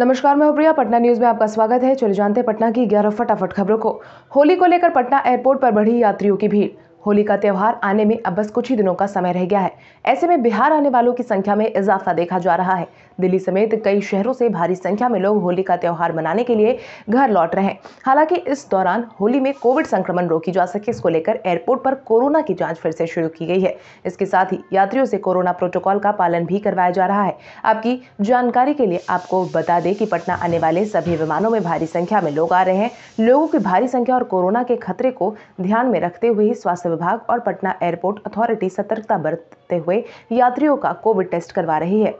नमस्कार मैं प्रिया पटना न्यूज में आपका स्वागत है चले जानते हैं पटना की ग्यारह फटाफट खबरों को होली को लेकर पटना एयरपोर्ट पर बढ़ी यात्रियों की भीड़ होली का त्यौहार आने में अब बस कुछ ही दिनों का समय रह गया है ऐसे में बिहार आने वालों की संख्या में इजाफा देखा जा रहा है दिल्ली समेत कई शहरों से भारी संख्या में लोग होली का त्यौहार मनाने के लिए घर लौट रहे हैं हालांकि इस दौरान होली में कोविड संक्रमण रोकी जा सके इसको लेकर एयरपोर्ट पर कोरोना की जाँच फिर से शुरू की गई है इसके साथ ही यात्रियों से कोरोना प्रोटोकॉल का पालन भी करवाया जा रहा है आपकी जानकारी के लिए आपको बता दें कि पटना आने वाले सभी विमानों में भारी संख्या में लोग आ रहे हैं लोगों की भारी संख्या और कोरोना के खतरे को ध्यान में रखते हुए ही स्वास्थ्य विभाग और पटना एयरपोर्ट अथॉरिटी सतर्कता बरतते हुए यात्रियों का कोविड टेस्ट करवा रही है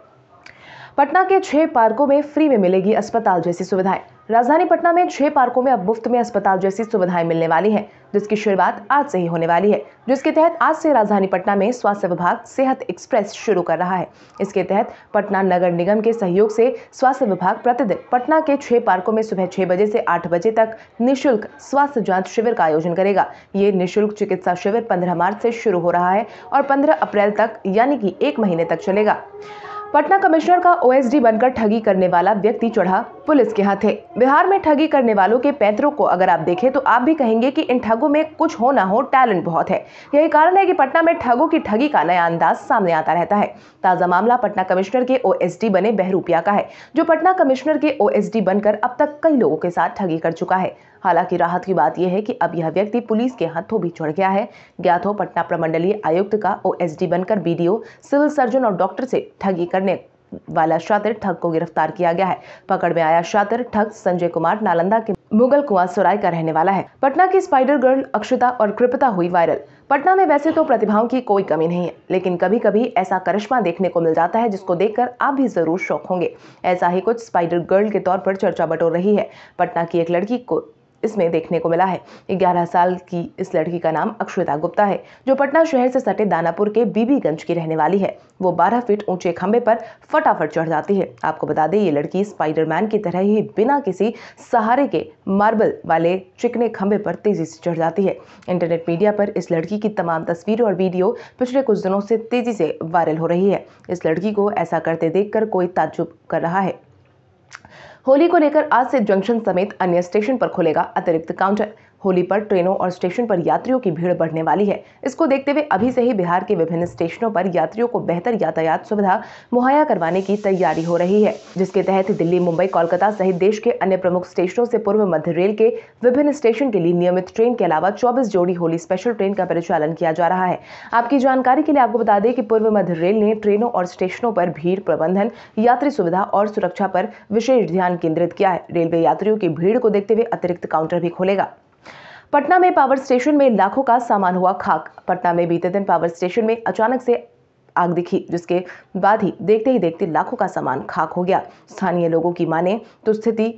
पटना के छह पार्कों में फ्री में मिलेगी अस्पताल जैसी सुविधाएं राजधानी पटना में छह पार्कों में अब मुफ्त में अस्पताल जैसी सुविधाएं मिलने वाली हैं जिसकी शुरुआत आज से ही होने वाली है जिसके तहत आज से राजधानी पटना में स्वास्थ्य विभाग सेहत एक्सप्रेस शुरू कर रहा है इसके तहत पटना नगर निगम के सहयोग से स्वास्थ्य विभाग प्रतिदिन पटना के छह पार्कों में सुबह छह बजे से आठ बजे तक निःशुल्क स्वास्थ्य जाँच शिविर का आयोजन करेगा ये निःशुल्क चिकित्सा शिविर पंद्रह मार्च से शुरू हो रहा है और पंद्रह अप्रैल तक यानी कि एक महीने तक चलेगा पटना कमिश्नर का ओएसडी बनकर ठगी करने वाला व्यक्ति चढ़ा पुलिस के हाथ है बिहार में ठगी करने वालों के पैतरों को अगर आप देखें तो आप भी कहेंगे कि इन ठगों में कुछ हो ना हो टैलेंट बहुत है यही कारण है कि पटना में ठगों की ठगी का नया अंदाज सामने आता रहता है ताज़ा मामला पटना कमिश्नर के ओ बने बहरूपिया का है जो पटना कमिश्नर के ओ बनकर अब तक कई लोगों के साथ ठगी कर चुका है हालांकि राहत की बात यह है कि अब यह व्यक्ति पुलिस के हाथों भी चढ़ गया है ज्ञात हो पटना प्रमंडलीय आयुक्त का ओ बनकर बी सिविल सर्जन और डॉक्टर से ठगी करने वाला शातिर ठग को गिरफ्तार किया गया है पकड़ में आया शातिर ठग संजय कुमार नालंदा के मुगल कुआं सराय का रहने वाला है पटना की स्पाइडर गर्ल अक्षता और कृपता हुई वायरल पटना में वैसे तो प्रतिभाओं की कोई कमी नहीं है लेकिन कभी कभी ऐसा करिश्मा देखने को मिल जाता है जिसको देखकर आप भी जरूर शौक होंगे ऐसा ही कुछ स्पाइडर गर्ल के तौर पर चर्चा बटोर रही है पटना की एक लड़की को इसमें देखने को मिला है 11 साल की इस लड़की का नाम अक्षिता गुप्ता है जो पटना शहर से सटे दानापुर के बीबीगंज की रहने वाली है वो 12 फीट ऊंचे खंबे पर फटाफट चढ़ जाती है आपको बता दें ये लड़की स्पाइडरमैन की तरह ही बिना किसी सहारे के मार्बल वाले चिकने खंबे पर तेजी से चढ़ जाती है इंटरनेट मीडिया पर इस लड़की की तमाम तस्वीरें और वीडियो पिछले कुछ दिनों से तेजी से वायरल हो रही है इस लड़की को ऐसा करते देखकर कोई ताजुब कर रहा है होली को लेकर आज से जंक्शन समेत अन्य स्टेशन पर खुलेगा अतिरिक्त काउंटर होली पर ट्रेनों और स्टेशन पर यात्रियों की भीड़ बढ़ने वाली है इसको देखते हुए अभी से ही बिहार के विभिन्न स्टेशनों पर यात्रियों को बेहतर यातायात सुविधा मुहैया करवाने की तैयारी हो रही है जिसके तहत दिल्ली मुंबई कोलकाता सहित देश के अन्य प्रमुख स्टेशनों से पूर्व मध्य रेल के विभिन्न स्टेशन के लिए नियमित ट्रेन के अलावा चौबीस जोड़ी होली स्पेशल ट्रेन का परिचालन किया जा रहा है आपकी जानकारी के लिए आपको बता दें कि पूर्व मध्य रेल ने ट्रेनों और स्टेशनों पर भीड़ प्रबंधन यात्री सुविधा और सुरक्षा पर विशेष ध्यान केंद्रित किया है रेलवे यात्रियों की भीड़ को देखते हुए अतिरिक्त काउंटर भी खोलेगा पटना में पावर स्टेशन में लाखों का सामान हुआ खाक पटना में बीते दिन पावर स्टेशन में अचानक से आग दिखी जिसके बाद ही देखते ही देखते लाखों का सामान खाक हो गया स्थानीय लोगों की माने तो स्थिति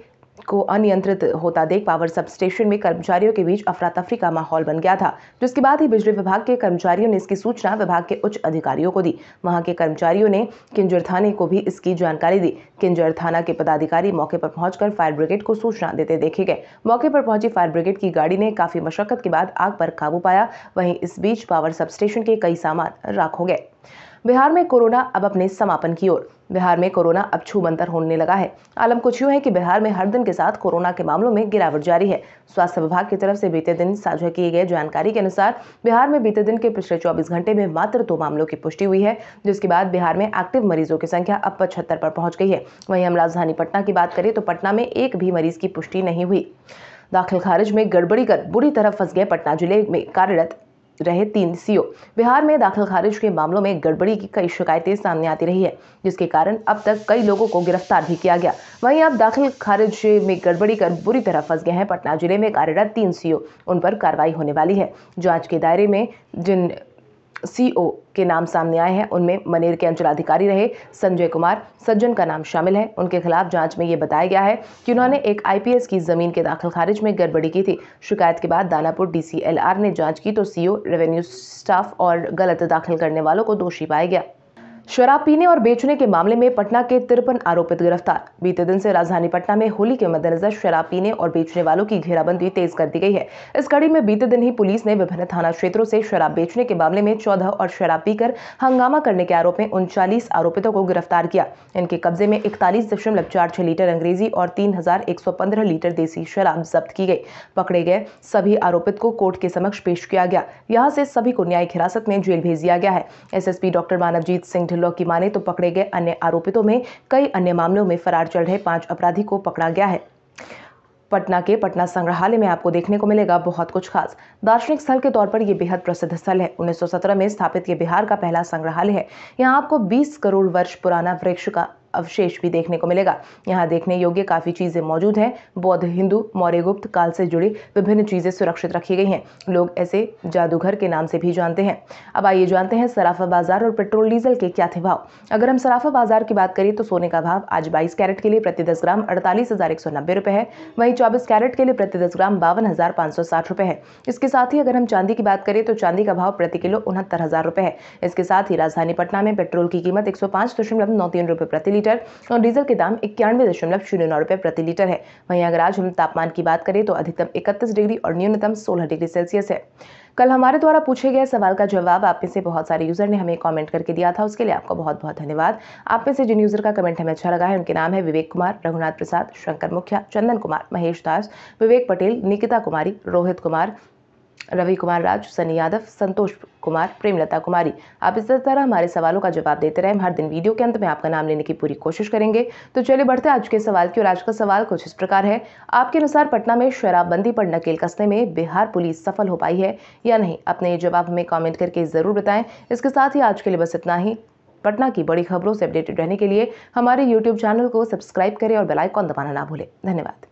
को अनियंत्रित होता देख पावर सब स्टेशन में कर्मचारियों के बीच अफरा तफरी का माहौल बन गया था जिसके बाद ही बिजली विभाग के कर्मचारियों ने इसकी सूचना विभाग के उच्च अधिकारियों को दी वहां के कर्मचारियों ने किंजर थाने को भी इसकी जानकारी दी किंजर थाना के पदाधिकारी मौके पर पहुंचकर फायर ब्रिगेड को सूचना देते देखे गए मौके पर पहुंची फायर ब्रिगेड की गाड़ी ने काफी मशक्कत के बाद आग पर काबू पाया वहीं इस बीच पावर सब स्टेशन के कई सामान राख हो गए बिहार में कोरोना अब अपने समापन की ओर बिहार में कोरोना अब मंतर होने लगा है आलम कुछ यूँ है कि बिहार में हर दिन के साथ कोरोना के मामलों में गिरावट जारी है स्वास्थ्य विभाग की तरफ से बीते दिन साझा किए गए जानकारी के अनुसार बिहार में बीते दिन के पिछले 24 घंटे में मात्र दो मामलों की पुष्टि हुई है जिसके बाद बिहार में एक्टिव मरीजों की संख्या अब पचहत्तर पर पहुंच गई है वहीं हम राजधानी पटना की बात करें तो पटना में एक भी मरीज की पुष्टि नहीं हुई दाखिल खारिज में गड़बड़ी कर बुरी तरह फंस गए पटना जिले में कार्यरत रहे तीन सीओ बिहार में दाखिल खारिज के मामलों में गड़बड़ी की कई शिकायतें सामने आती रही है जिसके कारण अब तक कई लोगों को गिरफ्तार भी किया गया वहीं अब दाखिल खारिज में गड़बड़ी कर बुरी तरह फंस गए हैं पटना जिले में कार्यरत तीन सीओ उन पर कार्रवाई होने वाली है जांच के दायरे में जिन सीओ के नाम सामने आए हैं उनमें मनेर के अंचलाधिकारी रहे संजय कुमार सज्जन का नाम शामिल है उनके खिलाफ जांच में ये बताया गया है कि उन्होंने एक आईपीएस की जमीन के दाखिल खारिज में गड़बड़ी की थी शिकायत के बाद दानापुर डीसीएलआर ने जांच की तो सीओ रेवेन्यू स्टाफ और गलत दाखिल करने वालों को दोषी पाया गया शराब पीने और बेचने के मामले में पटना के तिरपन आरोपित गिरफ्तार बीते दिन से राजधानी पटना में होली के मद्देनजर शराब पीने और बेचने वालों की घेराबंदी तेज कर दी गई है इस कड़ी में बीते दिन ही पुलिस ने विभिन्न थाना क्षेत्रों से शराब बेचने के मामले में चौदह और शराब पीकर हंगामा करने के आरोप में उनचालीस आरोपितों को गिरफ्तार किया इनके कब्जे में इकतालीस दशमलव चार छह लीटर अंग्रेजी और तीन हजार एक सौ पंद्रह लीटर देसी शराब जब्त की गई पकड़े गए सभी आरोपित को कोर्ट के समक्ष पेश किया गया यहाँ से सभी को न्यायिक हिरासत में जेल भेज दिया गया है एसएसपी डॉक्टर मानवजीत सिंह बिरला की माने तो पकड़े गए अन्य आरोपितों में कई अन्य मामलों में फरार चल रहे पांच अपराधी को पकड़ा गया है पटना के पटना संग्रहालय में आपको देखने को मिलेगा बहुत कुछ खास दार्शनिक स्थल के तौर पर यह बेहद प्रसिद्ध स्थल है 1917 में स्थापित यह बिहार का पहला संग्रहालय है यहाँ आपको 20 करोड़ वर्ष पुराना वृक्ष का अवशेष भी देखने को मिलेगा यहाँ देखने योग्य काफ़ी चीज़ें मौजूद हैं बौद्ध हिंदू मौर्य गुप्त काल से जुड़ी विभिन्न चीज़ें सुरक्षित रखी गई हैं लोग ऐसे जादूघर के नाम से भी जानते हैं अब आइए जानते हैं सराफा बाजार और पेट्रोल डीजल के क्या थे भाव अगर हम सराफा बाजार की बात करें तो सोने का भाव आज बाईस कैरेट के लिए प्रति दस ग्राम अड़तालीस हज़ार एक सौ नब्बे रुपए है वहीं चौबीस कैरेट के लिए प्रति दस ग्राम बावन हज़ार पांच सौ साठ रुपए है इसके साथ ही अगर हम चांदी की बात करें तो चांदी का भाव प्रति किलो उनहत्तर हज़ार रुपए है इसके साथ ही राजधानी पटना में पेट्रोल की कीमत एक सौ पांच दशमलव नौ तीन रुपए प्रति लीटर और डीजल के दाम इक्यानवे दशमलव शून्य नौ रुपये प्रति लीटर है वहीं अगर आज हम तापमान की बात करें तो अधिकतम इकतीस डिग्री और न्यूनतम सोलह डिग्री सेल्सियस है कल हमारे द्वारा पूछे गए सवाल का जवाब आप में से बहुत सारे यूजर ने हमें कमेंट करके दिया था उसके लिए आपका बहुत बहुत धन्यवाद आप में से जिन यूजर का कमेंट हमें अच्छा लगा है उनके नाम है विवेक कुमार रघुनाथ प्रसाद शंकर मुखिया चंदन कुमार महेश दास विवेक पटेल निकिता कुमारी रोहित कुमार रवि कुमार राज सनी यादव संतोष कुमार प्रेमलता कुमारी आप इस तरह हमारे सवालों का जवाब देते रहे हम हर दिन वीडियो के अंत में आपका नाम लेने की पूरी कोशिश करेंगे तो चलिए बढ़ते आज के सवाल की और आज का सवाल कुछ इस प्रकार है आपके अनुसार पटना में शराबबंदी पर नकेल कसने में बिहार पुलिस सफल हो पाई है या नहीं अपने जवाब हमें कॉमेंट करके ज़रूर बताएं इसके साथ ही आज के लिए बस इतना ही पटना की बड़ी खबरों से अपडेटेड रहने के लिए हमारे यूट्यूब चैनल को सब्सक्राइब करें और बेलाइकॉन दबाना ना भूलें धन्यवाद